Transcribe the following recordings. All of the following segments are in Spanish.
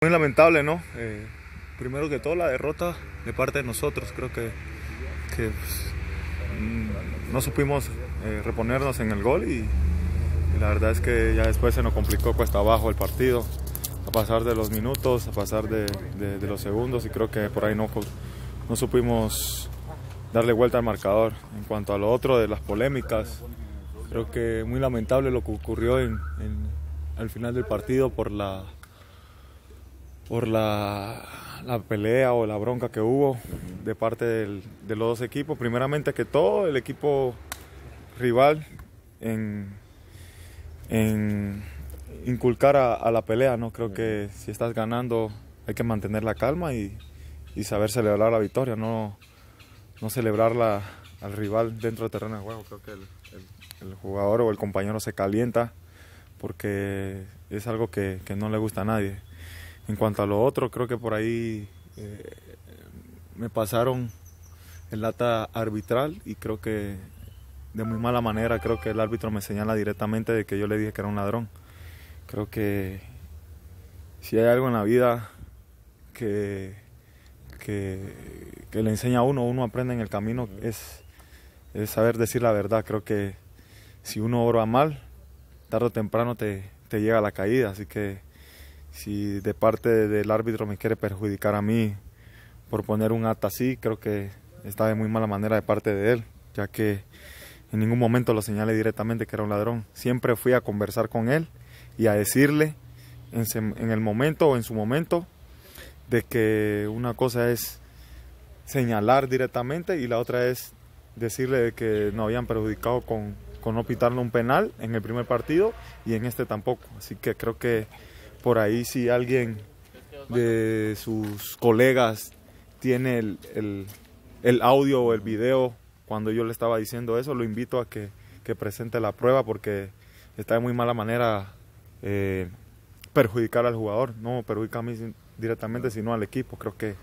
Muy lamentable, ¿no? Eh, primero que todo, la derrota de parte de nosotros. Creo que, mm, no supimos eh, reponernos en el gol y, la verdad es que ya después se nos complicó cuesta abajo el partido, a pasar de los minutos, a pasar de, los segundos y creo que por ahí no, supimos darle vuelta al marcador. En cuanto a lo otro de las polémicas, creo que muy lamentable lo que ocurrió en, al final del partido por la por la, la, pelea o la bronca que hubo de parte de los dos equipos. Primeramente que todo, el equipo rival en, inculcar a, la pelea, ¿no? Creo que si estás ganando hay que mantener la calma y, saber celebrar la victoria, no, no celebrarla al rival dentro del terreno de juego. Creo que el, jugador o el compañero se calienta porque es algo que no le gusta a nadie en cuanto a lo otro, creo que por ahí eh, me pasaron el lata arbitral y creo que de muy mala manera, creo que el árbitro me señala directamente de que yo le dije que era un ladrón. Creo que si hay algo en la vida que, que, que le enseña a uno, uno aprende en el camino, es, saber decir la verdad. Creo que si uno obra mal, tarde o temprano te, te llega la caída. Así que si de parte del árbitro me quiere perjudicar a mí por poner un acta así, creo que está de muy mala manera de parte de él, ya que en ningún momento lo señalé directamente que era un ladrón. Siempre fui a conversar con él y a decirle en, el momento o en su momento de que una cosa es señalar directamente y la otra es decirle que no habían perjudicado con, con no pitarle un penal en el primer partido y en este tampoco. Así que creo que por ahí si alguien de sus colegas tiene el, el, audio o el video cuando yo le estaba diciendo eso, lo invito a que, presente la prueba porque está de muy mala manera eh, perjudicar al jugador, no perjudica a mí directamente, sino al equipo. Creo que,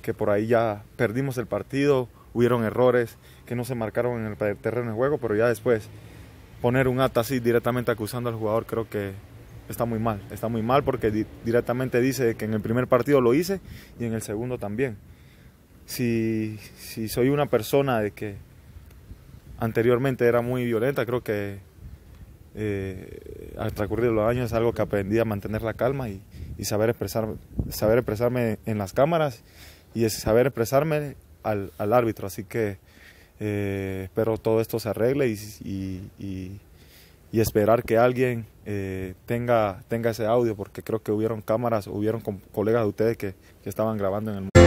que por ahí ya perdimos el partido, hubieron errores que no se marcaron en el terreno de juego, pero ya después poner un acta así directamente acusando al jugador creo que está muy mal, está muy mal porque directamente dice que en el primer partido lo hice y en el segundo también. Si, soy una persona de que anteriormente era muy violenta, creo que eh, al transcurrir los años es algo que aprendí a mantener la calma y, saber, expresar, saber expresarme en las cámaras y saber expresarme al, al árbitro. Así que eh, espero todo esto se arregle y y esperar que alguien eh, tenga, tenga ese audio, porque creo que hubieron cámaras, hubieron colegas de ustedes que, que estaban grabando en el